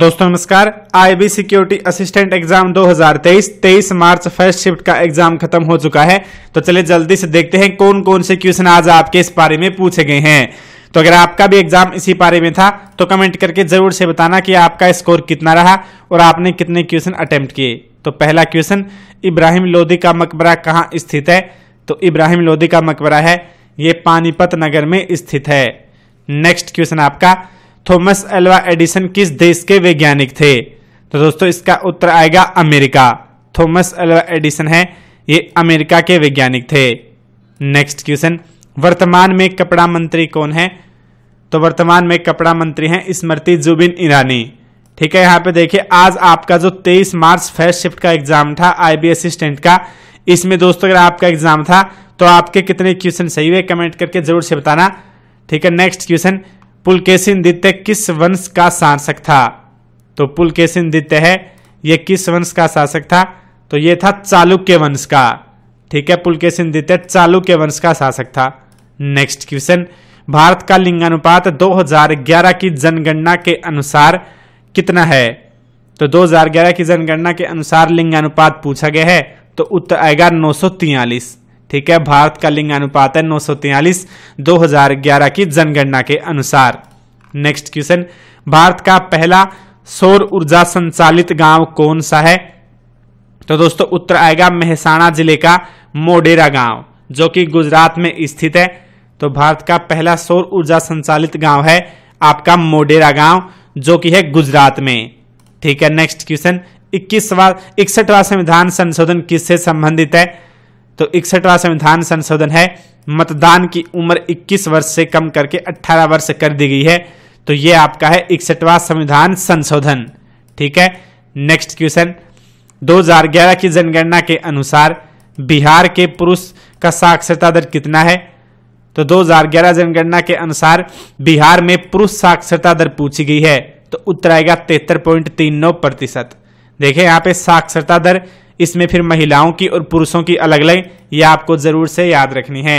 दोस्तों नमस्कार IB security assistant exam 2023 23 मार्च फर्स्ट शिफ्ट का एग्जाम खत्म हो चुका है तो चलिए जल्दी से देखते हैं कौन कौन से क्वेश्चन आज आपके इस बारे में पूछे गए हैं तो अगर आपका भी एग्जाम इसी बारे में था तो कमेंट करके जरूर से बताना कि आपका स्कोर कितना रहा और आपने कितने क्वेश्चन अटेम्प्ट किए तो पहला क्वेश्चन इब्राहिम लोधी का मकबरा कहाँ स्थित है तो इब्राहिम लोधी का मकबरा है ये पानीपत नगर में स्थित है नेक्स्ट क्वेश्चन आपका थॉमस एल्वा एडिसन किस देश के वैज्ञानिक थे तो दोस्तों इसका उत्तर आएगा अमेरिका थॉमस एल्वा एडिसन है ये अमेरिका के वैज्ञानिक थे नेक्स्ट क्वेश्चन वर्तमान में कपड़ा मंत्री कौन है तो वर्तमान में कपड़ा मंत्री हैं स्मृति जुबिन ईरानी ठीक है यहाँ पे देखिए आज आपका जो 23 मार्च फर्स्ट शिफ्ट का एग्जाम था आईबी असिस्टेंट का इसमें दोस्तों अगर आपका एग्जाम था तो आपके कितने क्वेश्चन सही हुए कमेंट करके जरूर से बताना ठीक है नेक्स्ट क्वेश्चन पुलकेशिनदित्य किस वंश का शासक था तो पुलकेशिनदित्य है यह किस वंश का शासक था तो यह था चालुक्य वंश का ठीक है द्वितीय चालुक्य वंश का शासक था नेक्स्ट क्वेश्चन भारत का लिंगानुपात 2011 की जनगणना के अनुसार कितना है तो 2011 की जनगणना के अनुसार लिंगानुपात पूछा गया है तो उत्तर आएगा नौ ठीक है भारत का लिंगानुपात है नौ सौ तैयलीस दो हजार ग्यारह की जनगणना के अनुसार नेक्स्ट क्वेश्चन भारत का पहला सौर ऊर्जा संचालित गांव कौन सा है तो दोस्तों उत्तर आएगा मेहसाणा जिले का मोडेरा गांव जो कि गुजरात में स्थित है तो भारत का पहला सौर ऊर्जा संचालित गांव है आपका मोडेरा गांव जो कि है गुजरात में ठीक है नेक्स्ट क्वेश्चन इक्कीसवा इकसठवा संविधान संशोधन किससे संबंधित है तो इकसठवा संविधान संशोधन है मतदान की उम्र 21 वर्ष से कम करके 18 वर्ष कर दी गई है तो यह आपका है इकसठवा संविधान संशोधन ठीक है नेक्स्ट क्वेश्चन 2011 की जनगणना के अनुसार बिहार के पुरुष का साक्षरता दर कितना है तो 2011 जनगणना के अनुसार बिहार में पुरुष साक्षरता दर पूछी गई है तो उत्तर आएगा तिहत्तर पॉइंट तीन नौ प्रतिशत देखे यहां पे साक्षरता दर इसमें फिर महिलाओं की और पुरुषों की अलग अलग यह आपको ज़रूर से याद रखनी है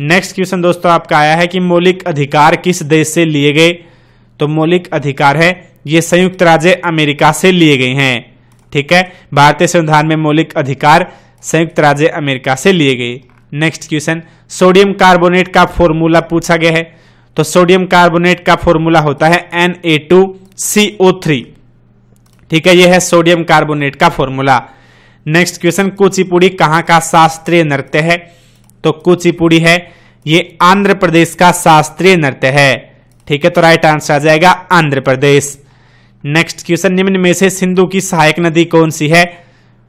नेक्स्ट क्वेश्चन दोस्तों आपका आया है कि मौलिक अधिकार किस देश से लिए गए तो मौलिक अधिकार है ये संयुक्त राज्य अमेरिका से लिए गए हैं ठीक है भारतीय संविधान में मौलिक अधिकार संयुक्त राज्य अमेरिका से लिए गए नेक्स्ट क्वेश्चन सोडियम कार्बोनेट का फॉर्मूला पूछा गया है तो सोडियम कार्बोनेट का फॉर्मूला होता है N A two C O three ठीक है यह है सोडियम कार्बोनेट का फॉर्मूला नेक्स्ट क्वेश्चन कुचिपुड़ी कहाँ का शास्त्रीय नृत्य है तो कुचिपुड़ी है ये आंध्र प्रदेश का शास्त्रीय नृत्य है ठीक है तो राइट आंसर आ जाएगा आंध्र प्रदेश नेक्स्ट क्वेश्चन निम्न में से सिंधु की सहायक नदी कौन सी है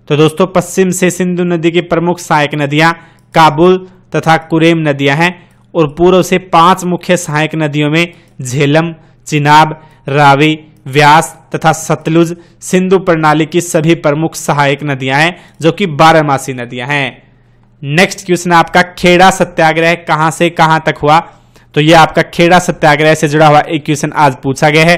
तो दोस्तों पश्चिम से सिंधु नदी की प्रमुख सहायक नदियां काबुल तथा कुरेम नदियां हैं और पूर्व से पांच मुख्य सहायक नदियों में झेलम चिनाब रावी व्यास तथा सतलुज सिंधु प्रणाली की सभी प्रमुख सहायक नदियां हैं जो कि बारहमासी नदियां हैं नेक्स्ट क्वेश्चन आपका खेड़ा सत्याग्रह कहां से कहां तक हुआ तो यह आपका खेड़ा सत्याग्रह से जुड़ा हुआ एक क्वेश्चन आज पूछा गया है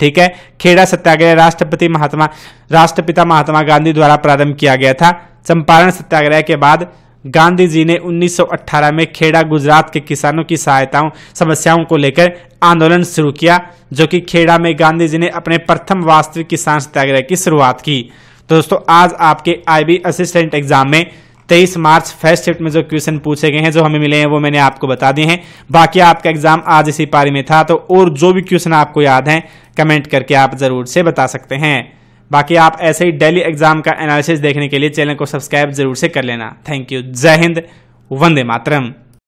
ठीक है खेड़ा सत्याग्रह राष्ट्रपति महात्मा राष्ट्रपिता महात्मा गांधी द्वारा प्रारंभ किया गया था चंपारण सत्याग्रह के बाद गांधी जी ने 1918 में खेड़ा गुजरात के किसानों की सहायताओं समस्याओं को लेकर आंदोलन शुरू किया जो कि खेड़ा में गांधी जी ने अपने प्रथम वास्तविक किसान सत्याग्रह की शुरुआत की तो दोस्तों आज आपके आईबी असिस्टेंट एग्जाम में तेईस मार्च फर्स्ट शिफ्ट में जो क्वेश्चन पूछे गए हैं जो हमें मिले हैं वो मैंने आपको बता दिए हैं बाकी आपका एग्जाम आज इसी पारी में था तो और जो भी क्वेश्चन आपको याद है कमेंट करके आप जरूर से बता सकते हैं बाकी आप ऐसे ही डेली एग्जाम का एनालिसिस देखने के लिए चैनल को सब्सक्राइब जरूर से कर लेना थैंक यू जय हिंद वंदे मातरम